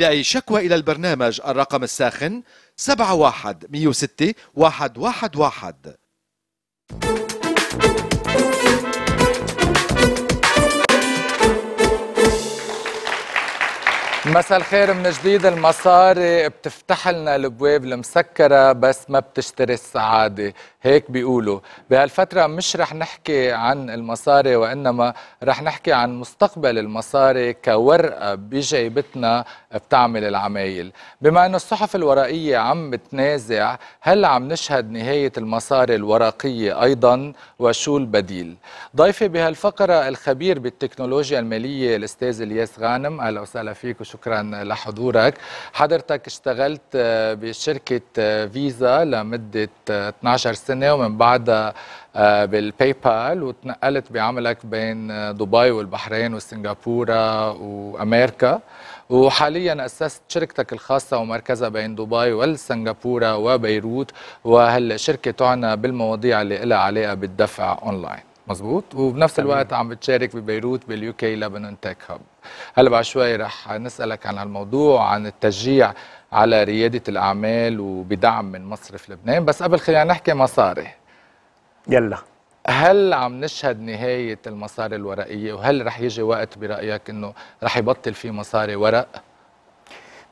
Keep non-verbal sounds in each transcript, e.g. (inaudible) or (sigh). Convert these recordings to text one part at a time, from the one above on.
لأي شكوى إلى البرنامج الرقم الساخن 71 106 111 مساء الخير من جديد المصاري بتفتح لنا الابواب المسكره بس ما بتشتري السعاده هيك بيقولوا بهالفتره مش رح نحكي عن المصاري وانما رح نحكي عن مستقبل المصاري كورقه بجيبتنا بتعمل العمايل بما انه الصحف الورقيه عم بتنازع هل عم نشهد نهايه المصاري الورقيه ايضا وشو البديل ضيفي بهالفقره الخبير بالتكنولوجيا الماليه الاستاذ الياس غانم اهلا وسهلا فيك وشكرا شكرا لحضورك حضرتك اشتغلت آه، بشركة آه، فيزا لمدة 12 آه، سنة ومن بعدها بالباي بال وتنقلت بعملك بين دبي والبحرين وسنغافورة وأمريكا وحاليا أسست شركتك الخاصة ومركزها بين دبي والسنغافورة وبيروت وهلا شركة تعنى بالمواضيع اللي لها علاقة بالدفع أونلاين مزبوط وبنفس الوقت عم بتشارك ببيروت باليو كي لبنان تك هاب هلا بعد شوي رح نسالك عن هالموضوع عن التشجيع على رياده الاعمال وبدعم من مصرف لبنان بس قبل خلينا نحكي مصاري يلا هل عم نشهد نهايه المصاري الورقيه وهل رح يجي وقت برايك انه رح يبطل في مصاري ورق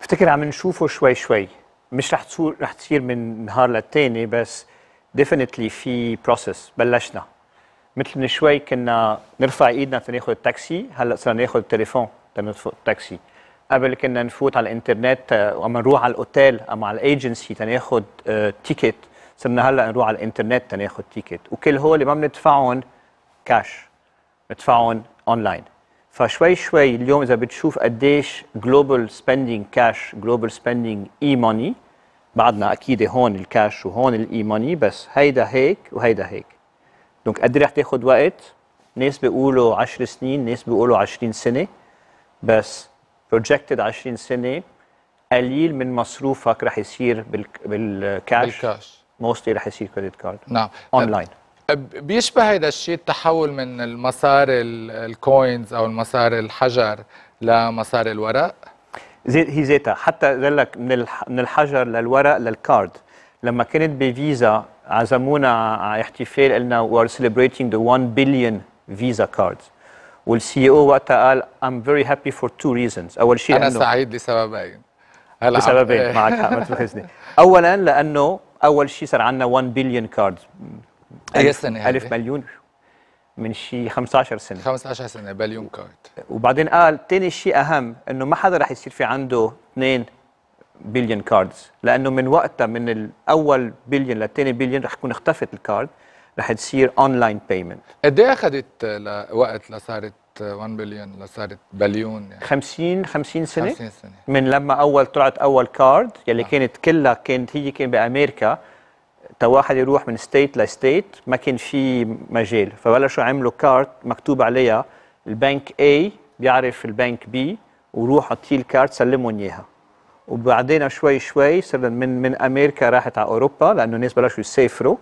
بفتكر عم نشوفه شوي شوي مش رح تصير رح تصير من نهار للتاني بس ديفينتلي في بروسس بلشنا مثل من شوي كنا نرفع ايدنا تناخذ التاكسي هلا صرنا ناخذ التليفون تنفوت التاكسي قبل كنا نفوت على الانترنت آه، اما نروح على الاوتيل اما على الايجنسي تناخذ آه، تيكت صرنا هلا نروح على الانترنت تناخذ تيكت وكل هول ما بندفعهم كاش بندفعهم اونلاين فشوي شوي اليوم اذا بتشوف قديش جلوبال سبيندينج كاش جلوبال سبيندينج اي ماني بعدنا اكيد هون الكاش وهون الاي ماني بس هيدا هيك وهيدا هيك دونك قد رح تاخذ وقت ناس بيقولوا 10 سنين ناس بيقولوا 20 سنه بس بروجكتد 20 سنه قليل من مصروفك رح يصير بالكاش بالكاش موستلي رح يصير كريدت كارد نعم اونلاين بيشبه هذا الشيء التحول من المصاري الكوينز او المصاري الحجر لمصاري الورق زي هي ذاتها حتى قال لك من من الحجر للورق للكارد لما كنت بفيزا عزمونا على احتفال قلنا we are celebrating the 1 billion visa cards والسي او وقتها قال I'm very happy for two reasons أول شيء أنا سعيد لسببين لسببين (laughs) معك حق ما تفخزني أولا لأنه أول شيء صار عندنا 1 بليون كارد أي سنة 1000 مليون من شيء 15 سنة 15 سنة بليون كارد وبعدين قال ثاني شيء أهم إنه ما حدا رح يصير في عنده اثنين بليون كاردز لانه من وقتها من الاول بليون للثاني بليون رح تكون اختفت الكارد رح تصير اونلاين بيمنت قد ايه اخذت وقت لصارت 1 بليون لصارت بليون يعني 50 50 سنه 50 سنه من لما اول طلعت اول كارد يلي آه. كانت كلها كانت هي كان بامريكا واحد يروح من ستيت لستيت ما كان في مجال فبلشوا عملوا كارد مكتوب عليها البنك اي بيعرف البنك بي وروح اعطيه الكارد سلمهم اياها وبعدين شوي شوي صرنا من من امريكا راحت على اوروبا لانه الناس بلشوا يسافروا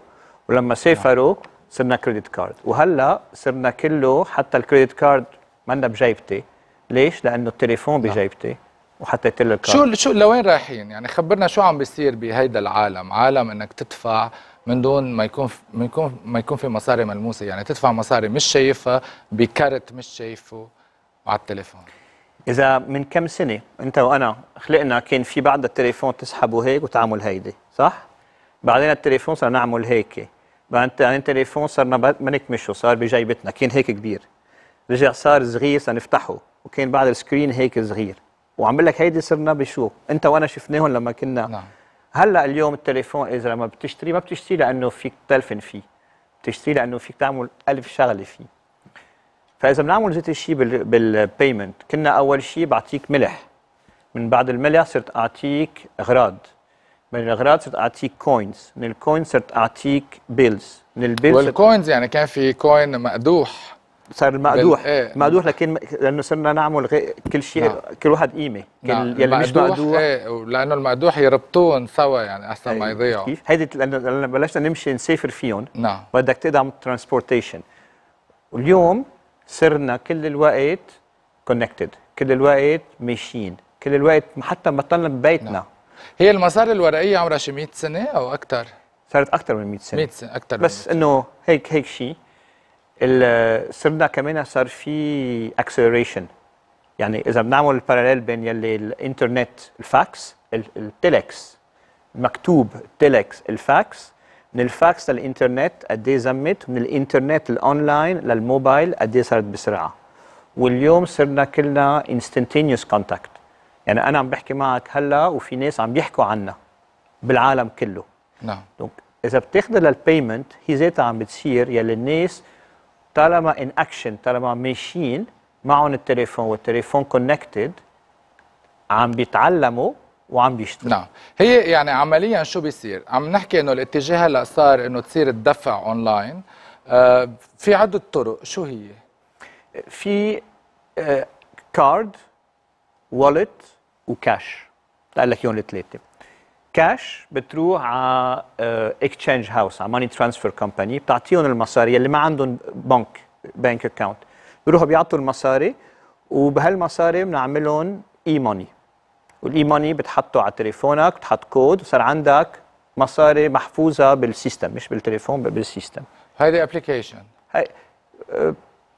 ولما سافروا صرنا كريدت كارد وهلا صرنا كله حتى الكريدت كارد منا بجيبتي ليش؟ لانه التليفون نعم. بجيبتي وحطيت له الكارد شو شو لوين رايحين؟ يعني خبرنا شو عم بيصير بهيدا العالم، عالم انك تدفع من دون ما يكون ما يكون ما يكون في مصاري ملموسه، يعني تدفع مصاري مش شايفها بكارت مش شايفه على التليفون اذا من كم سنه انت وانا خلقنا كان في بعد التليفون تسحبه هيك وتعمل هيدي صح بعدين التليفون صار نعمل هيك بعدين التليفون صرنا ما نكمشه صار بجيبتنا كان هيك كبير رجع صار صغير صار نفتحه وكان بعد السكرين هيك صغير وعم لك هيدي صرنا بشو انت وانا شفناهم لما كنا نعم. هلا اليوم التليفون اذا ما بتشتري ما بتشتري لانه فيك تلفن فيه بتشتري لانه فيك تعمل ألف شغله فيه فاذا بنعمل زيت الشيء بالبيمنت كنا اول شيء بعطيك ملح من بعد الملح صرت اعطيك اغراض من الاغراض صرت اعطيك كوينز من الكوينز صرت اعطيك بيلز من البيلز والكوينز يعني كان في كوين مقدوح صار المقدوح بال... إيه. مقدوح لكن لانه صرنا نعمل غي... كل شيء نعم. كل واحد قيمه كل نعم. يلي مش مقدوح إيه. لانه المقدوح يربطون سوا يعني احسن إيه. ما يضيعوا كيف؟ هيدي لانه بلشنا نمشي نسافر فيهم نعم بدك تدعم الترانسبورتيشن واليوم صرنا كل الوقت كونكتد كل الوقت ماشيين كل الوقت حتى بطلنا ببيتنا نعم. هي المسار الورقية عمرها شي 100 سنة أو أكثر؟ صارت أكثر من 100 سنة 100 سنة أكثر بس إنه هيك هيك شيء صرنا كمان صار في اكسلريشن يعني إذا بنعمل الباراليل بين يلي الإنترنت الفاكس التلكس المكتوب التلكس الفاكس من الفاكس للانترنت قد ايه زمت من الانترنت الاونلاين للموبايل قد ايه صارت بسرعه واليوم صرنا كلنا انستنتينيوس كونتاكت يعني انا عم بحكي معك هلا وفي ناس عم يحكوا عنا بالعالم كله نعم اذا بتاخذها للبيمنت هي ذاتها عم بتصير يلي الناس طالما ان اكشن طالما ماشيين معهم التليفون والتليفون كونكتد عم بيتعلموا وعم بيشتغل نعم هي يعني عمليا شو بيصير عم نحكي انه الاتجاه هلا صار انه تصير الدفع اونلاين آه في عده طرق شو هي في آه كارد والت وكاش قال لك هون الثلاثه كاش بتروح على اكتشينج آه، هاوس على ماني ترانسفير كومباني بتعطيهم المصاري اللي ما عندهم بنك بنك اكاونت بيروحوا بيعطوا المصاري وبهالمصاري بنعملهم اي ماني والاي ماني بتحطه على تليفونك بتحط كود وصار عندك مصاري محفوظه بالسيستم مش بالتليفون بالسيستم هيدي ابلكيشن هي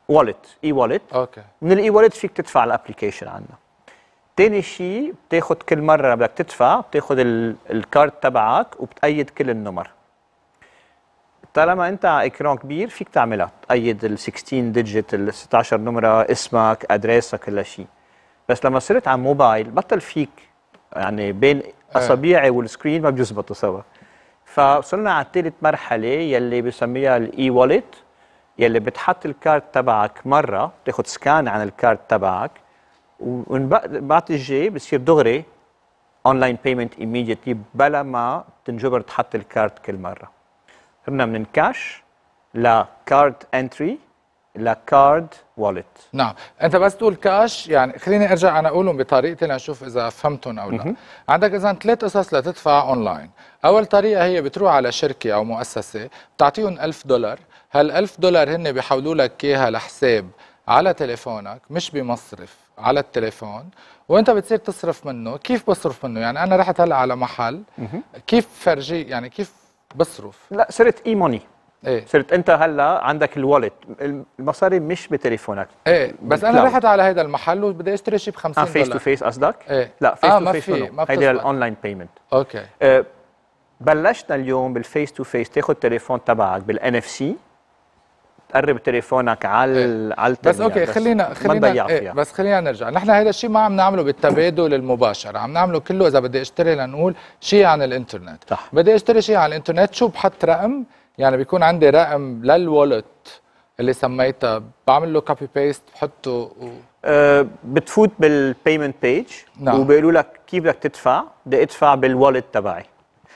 واليت اي واليت اوكي من الاي واليت فيك تدفع الابلكيشن عندنا ثاني شيء بتاخذ كل مره بدك تدفع بتاخذ الكارد تبعك وبتأيد كل النمر طالما انت على اكران كبير فيك تعملها تأيد ال 16 ديجيت ال 16 نمره اسمك ادريسك كل شيء بس لما صرت على موبايل بطل فيك يعني بين إيه. اصابيعي والسكرين ما بيزبطوا سوا فوصلنا على ثالث مرحله يلي بسميها الاي والت يلي بتحط الكارت تبعك مره بتاخذ سكان عن الكارت تبعك وبعد الجي بصير دغري اونلاين بيمنت ايميديتلي بلا ما تنجبر تحط الكارت كل مره صرنا من الكاش لكارد انتري لكارد واليت نعم انت بس تقول كاش يعني خليني ارجع انا اقولهم بطريقتي لنشوف اذا فهمتهم او لا عندك اذا ثلاث قصص لتدفع اونلاين اول طريقه هي بتروح على شركه او مؤسسه بتعطيهم 1000 دولار هال 1000 دولار هن بيحولوا لك اياها لحساب على تليفونك مش بمصرف على التليفون وانت بتصير تصرف منه كيف بصرف منه يعني انا رحت هلا على محل كيف فرجي يعني كيف بصرف لا صرت اي موني ايه صرت انت هلا عندك الوالت المصاري مش بتليفونك ايه بس انا رحت على هذا المحل وبدي اشتري شيء ب 50 آه، دولار فيس تو فيس قصدك؟ ايه لا فيس تو فيس هيدي الاونلاين بيمنت اوكي آه بلشنا اليوم بالفيس تو فيس تاخذ التليفون تبعك بالان اف سي تقرب تليفونك على إيه. على بس اوكي بس خلينا خلينا إيه. بس خلينا نرجع نحن هذا الشيء ما عم نعمله بالتبادل المباشر عم نعمله كله اذا بدي اشتري لنقول شيء عن الانترنت صح. بدي اشتري شيء عن الانترنت شو بحط رقم يعني بيكون عندي رقم للوالت اللي سميتها بعمل له كوبي بيست بحطه و... أه بتفوت بالبيمنت بيج نعم. وبيقولوا لك كيف بدك تدفع بدي ادفع بالوالت تبعي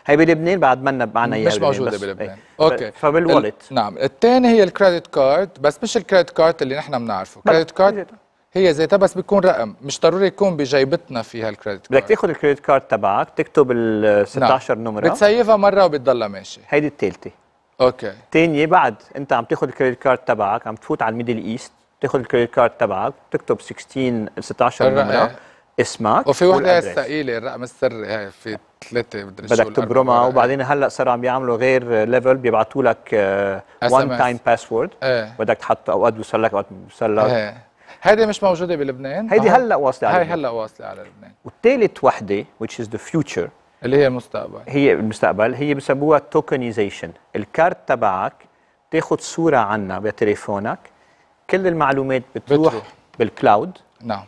هي بلبنان بعد ما معنا اياها مش موجوده إيه. بلبنان ايه. اوكي فبالوالت ال... نعم الثاني هي الكريدت كارد بس مش الكريدت كارد اللي نحن بنعرفه كريدت كارد هي ذاتها بس بيكون رقم مش ضروري يكون بجيبتنا فيها الكريدت كارد بدك تاخذ الكريدت كارد تبعك تكتب ال 16 نعم. نمره بتسيفها مره وبتضلها ماشي هيدي الثالثه اوكي تاني بعد انت عم تاخذ الكريدت كارد تبعك عم تفوت على الميدل ايست تاخذ الكريدت كارد تبعك تكتب 16 16 نمره اسمك وفي وحده ثقيله الرقم السري هي في ثلاثه شو بدك تبرمها وبعدين إيه. هلا صاروا عم يعملوا غير ليفل بيبعتوا لك وان تايم باسورد بدك تحط اوقات بيوصل لك اوقات بيوصل لك إيه. هيدي مش موجوده بلبنان هيدي هلا واصله على لبنان هي هلا واصله على لبنان والثالث وحده which is the future اللي هي المستقبل هي المستقبل هي بسموها توكنيزيشن الكارت تبعك تاخذ صوره عنا بتليفونك كل المعلومات بتروح, بتروح. بالكلاود نعم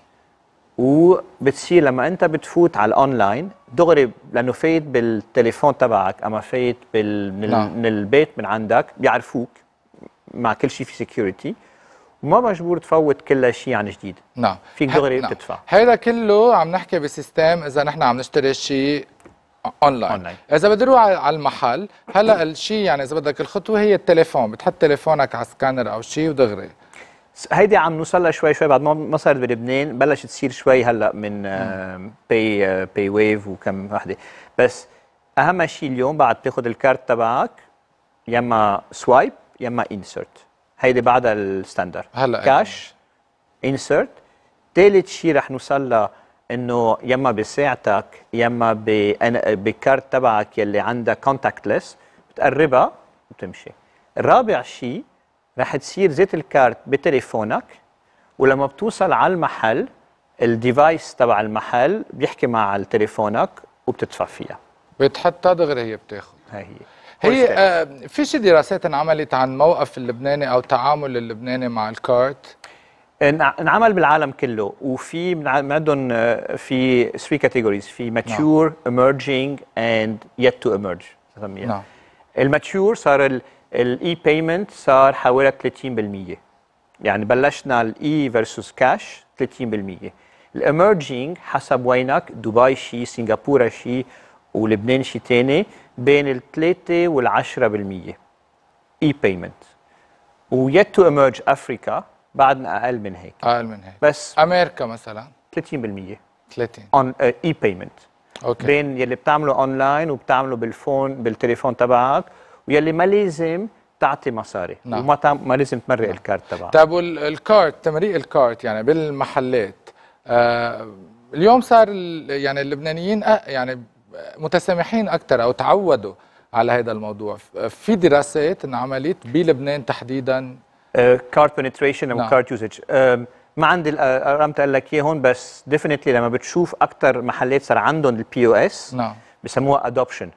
وبتصير لما انت بتفوت على الاونلاين دغري لانه فايت بالتليفون تبعك اما فايت بال... من, نعم. من البيت من عندك بيعرفوك مع كل شيء في سكيورتي وما مجبور تفوت كل شيء عن جديد نعم فيك دغري نعم. بتدفع هيدا كله عم نحكي بسيستم اذا نحن عم نشتري شيء اونلاين اونلاين اذا اروح على المحل هلا الشيء يعني اذا بدك الخطوه هي التليفون بتحط تليفونك على سكانر او شيء ودغري هيدي عم نوصلها شوي شوي بعد ما صارت بلبنان بلشت تصير شوي هلا من باي باي ويف وكم وحده بس اهم شيء اليوم بعد تاخذ الكارت تبعك يا اما سوايب يا اما انسرت هيدي بعدها الستاندر هلا كاش انسرت ثالث شيء رح نوصل انه يما بساعتك يما بكارت تبعك يلي عندها كونتاكتلس بتقربها وبتمشي الرابع شيء رح تصير زيت الكارت بتليفونك ولما بتوصل على المحل الديفايس تبع المحل بيحكي مع تليفونك وبتدفع فيها بتحطها دغري هي بتاخذ هي هي آه في شي دراسات انعملت عن موقف اللبناني او تعامل اللبناني مع الكارت انعمل بالعالم كله وفي من عندهم آه، في 3 كاتيجوريز في ماتيور ايمرجينج اند يت تو ايمرج نعم, نعم. الماتيور صار الاي بيمنت صار حوالي 30% يعني بلشنا الاي فيرسس كاش 30% الايمرجينج حسب وينك دبي شي سنغافوره شي ولبنان شي ثاني بين ال 3 وال 10% اي بيمنت ويت تو ايمرج افريكا بعدنا اقل من هيك اقل من هيك بس امريكا مثلا 30% 30 اون اي بيمنت اوكي بين يلي بتعمله اونلاين وبتعمله بالفون بالتليفون تبعك ويلي ما لازم تعطي مصاري نعم. وما تعم... ما لازم تمرق نعم. الكارت تبعك طيب والكارت تمريق الكارت يعني بالمحلات آه اليوم صار يعني اللبنانيين يعني متسامحين اكثر او تعودوا على هذا الموضوع في دراسات انعملت بلبنان تحديدا كارد بنتريشن او كارد يوزج ما عندي الارقام آه، قال لك هون بس ديفينتلي لما بتشوف اكثر محلات صار عندهم البي او اس نعم بسموها ادوبشن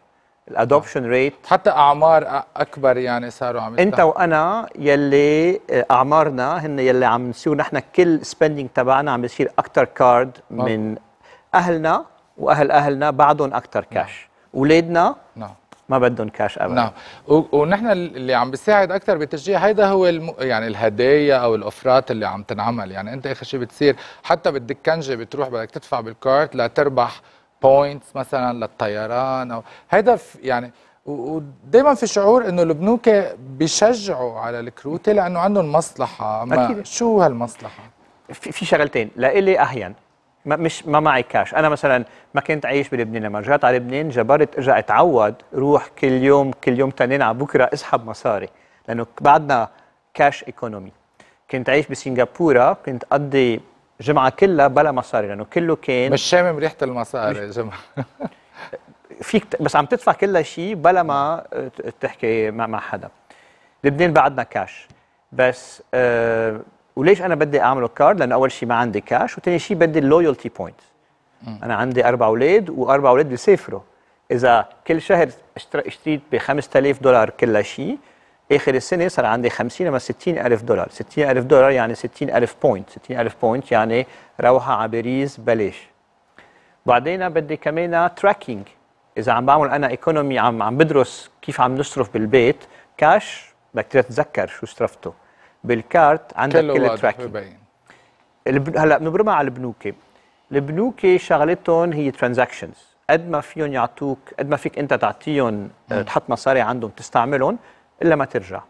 الادوبشن ريت حتى اعمار اكبر يعني صاروا عم انت وانا يلي آه، اعمارنا هن يلي عم نصير نحن كل سبندينج تبعنا عم بيصير اكثر كارد نعم. من اهلنا واهل اهلنا بعدهم اكثر كاش اولادنا نعم ما بدهم كاش ابدا نعم ونحن اللي عم بيساعد اكثر بالتشجيع هيدا هو الم... يعني الهدايا او الاوفرات اللي عم تنعمل يعني انت اخر شيء بتصير حتى بالدكنجه بتروح بدك تدفع بالكارت لتربح بوينتس مثلا للطيران او هيدا يعني ودائما في شعور انه البنوك بيشجعوا على الكروتي لانه عندهم مصلحه ما أكيد. شو هالمصلحه في شغلتين لإلي اهين ما مش ما معي كاش انا مثلا ما كنت عايش بلبنان لما رجعت على لبنان جبرت ارجع اتعود روح كل يوم كل يوم تنين على بكره اسحب مصاري لانه بعدنا كاش ايكونومي كنت عايش بسنغافوره كنت اقضي جمعه كلها بلا مصاري لانه كله كان مش شامم ريحه المصاري يا جماعه (laughs) فيك بس عم تدفع كل شيء بلا ما تحكي مع حدا لبنان بعدنا كاش بس آه وليش انا بدي اعمل كارد لانه اول شيء ما عندي كاش وثاني شيء بدي اللويالتي بوينت انا عندي اربع اولاد واربع اولاد بيسافروا اذا كل شهر اشتريت ب 5000 دولار كل شيء اخر السنه صار عندي 50 لما 60000 دولار 60000 دولار يعني 60000 بوينت 60000 بوينت يعني روحه على باريس بلاش بعدين بدي كمان تراكينج اذا عم بعمل انا ايكونومي عم عم بدرس كيف عم نصرف بالبيت كاش بدك تتذكر شو صرفته بالكارت عندك كل التراك هلا بنبرمها على البنوك البنوك شغلتهم هي ترانزاكشنز قد ما فيهم يعطوك قد ما فيك انت تعطيهم آه، تحط مصاري عندهم تستعملهم الا ما ترجع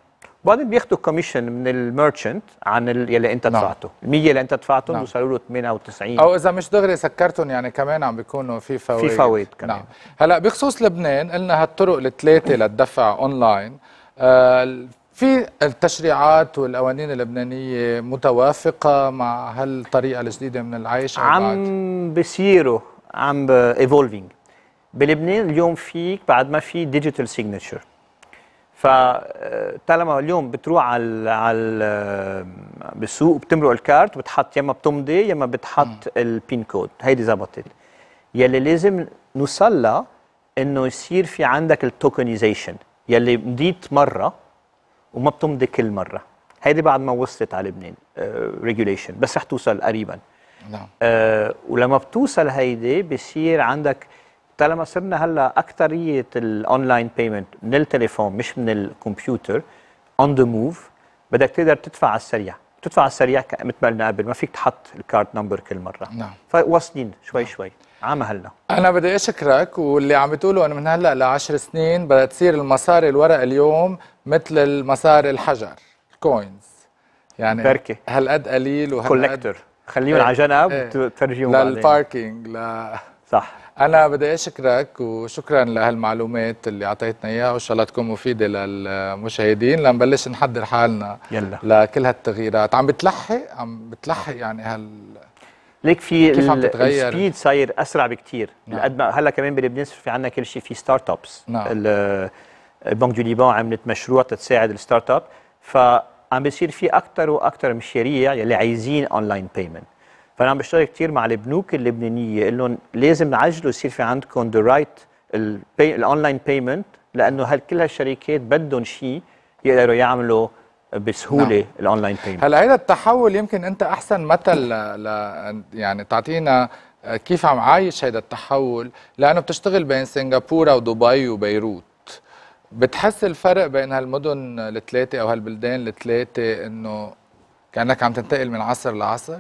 وبعدين بياخذوا كوميشن من الميرشنت عن اللي يلي انت نعم. دفعته ال 100 اللي انت دفعته نعم. بيوصلوا له 98 او اذا مش دغري سكرتهم يعني كمان عم بيكونوا في فوائد في فوائد كمان نعم. هلا بخصوص لبنان قلنا هالطرق الثلاثه للدفع اونلاين آه، في التشريعات والقوانين اللبنانية متوافقة مع هالطريقة الجديدة من العيش عم بصيروا عم ايفولفينج بلبنان اليوم فيك بعد ما في ديجيتال سيجنتشر فطالما اليوم بتروح على على آه، بالسوق بتمرق الكارت بتحط اما بتمضي يا اما بتحط البين كود هيدي زبطت يلي لازم نوصل انه يصير في عندك التوكنيزيشن يلي مضيت مره وما بتمضي كل مره هيدي بعد ما وصلت على لبنان ريجوليشن آه، بس رح توصل قريبا نعم أه ولما بتوصل هيدي بصير عندك طالما صرنا هلا اكثريه الاونلاين بيمنت من التليفون مش من الكمبيوتر اون ذا موف بدك تقدر تدفع على السريع بتدفع على السريع مثل ما قبل ما فيك تحط الكارد نمبر كل مره نعم فواصلين شوي نعم. شوي عام هلا انا بدي اشكرك واللي عم بتقوله انه من هلا لعشر سنين بدها تصير المصاري الورق اليوم مثل المصاري الحجر الكوينز يعني بركي هالقد قليل وهالقد كوليكتور خليهم إيه. على جنب إيه. تفرجيهم للباركينج ل صح انا بدي اشكرك وشكرا لهالمعلومات اللي اعطيتنا اياها وان شاء الله تكون مفيده للمشاهدين لنبلش نحضر حالنا يلا. لكل هالتغييرات عم بتلحق عم بتلحق يعني هال ليك في السبيد صاير اسرع بكثير نعم. قد ما هلا كمان بلبنان في عندنا كل شيء في ستارت ابس نعم. البنك دو ليبان عملت مشروع تساعد الستارت اب فعم بيصير في اكثر واكثر مشاريع يلي عايزين اونلاين بيمنت فانا عم بشتغل كثير مع البنوك اللبنانيه اقول لهم لازم عجلوا يصير في عندكم ذا رايت الاونلاين بيمنت لانه هل كل هالشركات بدهم شيء يقدروا يعملوا بسهوله نعم. الاونلاين بيمنت هلا هذا التحول يمكن انت احسن مثل ل... يعني تعطينا آه، كيف عم عايش هذا التحول لانه بتشتغل بين سنغافوره ودبي وبيروت بتحس الفرق بين هالمدن الثلاثه او هالبلدان الثلاثه انه كانك عم تنتقل من عصر لعصر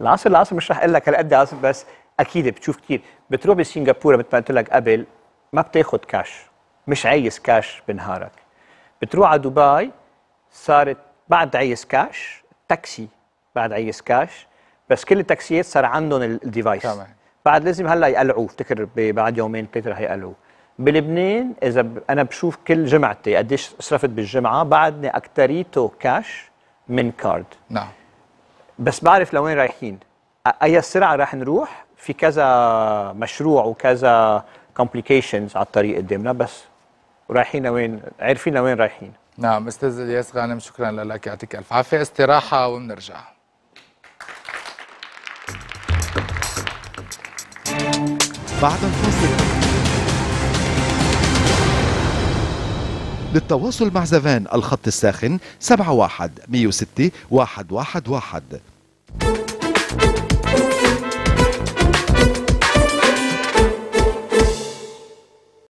العصر العصر مش رح اقول لك هالقد عصر بس اكيد بتشوف كثير بتروح بسنغافوره مثل ما قلت لك قبل ما بتاخذ كاش مش عايز كاش بنهارك بتروح على دبي صارت بعد عايز كاش تاكسي بعد عايز كاش بس كل التاكسيات صار عندهم الديفايس تمام بعد لازم هلا يقلعوه افتكر بعد يومين ثلاثه رح يقلعوه بلبنان اذا ب... انا بشوف كل جمعتي قديش صرفت بالجمعه بعدني اكتريته كاش من كارد نعم بس بعرف لوين رايحين اي سرعه راح نروح في كذا مشروع وكذا كومبليكيشنز على الطريق قدامنا بس رايحين وين عارفين وين رايحين نعم استاذ الياس غانم شكرا لك يعطيك الف عافيه استراحه وبنرجع بعد الفاصل للتواصل مع زفان الخط الساخن 71 106 111